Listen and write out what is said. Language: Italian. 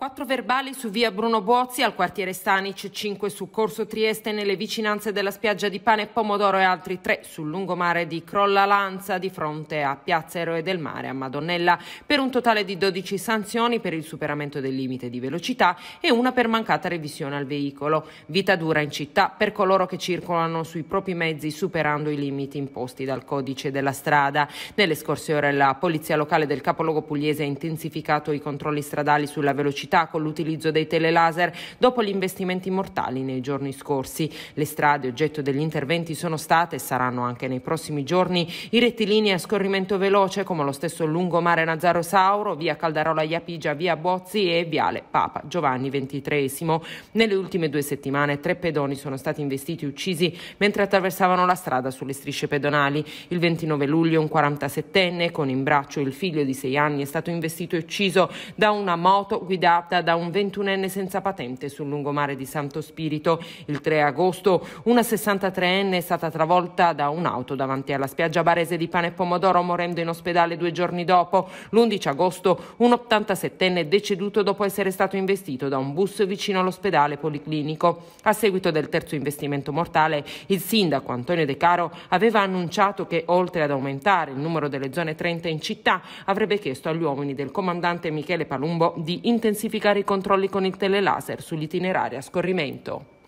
Quattro verbali su via Bruno Bozzi al quartiere Stanic, cinque su Corso Trieste nelle vicinanze della spiaggia di Pane e Pomodoro e altri tre sul lungomare di Crolla Lanza di fronte a Piazza Eroe del Mare a Madonnella, per un totale di 12 sanzioni per il superamento del limite di velocità e una per mancata revisione al veicolo. Vita dura in città per coloro che circolano sui propri mezzi superando i limiti imposti dal codice della strada. Nelle scorse ore la polizia locale del capoluogo pugliese ha intensificato i controlli stradali sulla velocità città con l'utilizzo dei telelaser dopo gli investimenti mortali nei giorni scorsi. Le strade oggetto degli interventi sono state e saranno anche nei prossimi giorni i rettilinei a scorrimento veloce come lo stesso lungomare Nazaro Sauro, via Caldarola Iapigia, via Bozzi e viale Papa Giovanni XXIII. Nelle ultime due settimane tre pedoni sono stati investiti e uccisi mentre attraversavano la strada sulle strisce pedonali. Il 29 luglio un 47enne con in braccio il figlio di sei anni è stato investito e ucciso da una moto guidata tratta da un ventunenne senza patente sul lungomare di Santo Spirito. Il 3 agosto una 63enne è stata travolta da un'auto davanti alla spiaggia barese di Pane e Pomodoro morendo in ospedale due giorni dopo. L'11 agosto un 87enne è deceduto dopo essere stato investito da un bus vicino all'ospedale policlinico. A seguito del terzo investimento mortale il sindaco Antonio De Caro aveva annunciato che oltre ad aumentare il numero delle zone 30 in città avrebbe chiesto agli uomini del comandante Michele Palumbo di intensificare intensificare i controlli con il telelaser sugli itinerari a scorrimento.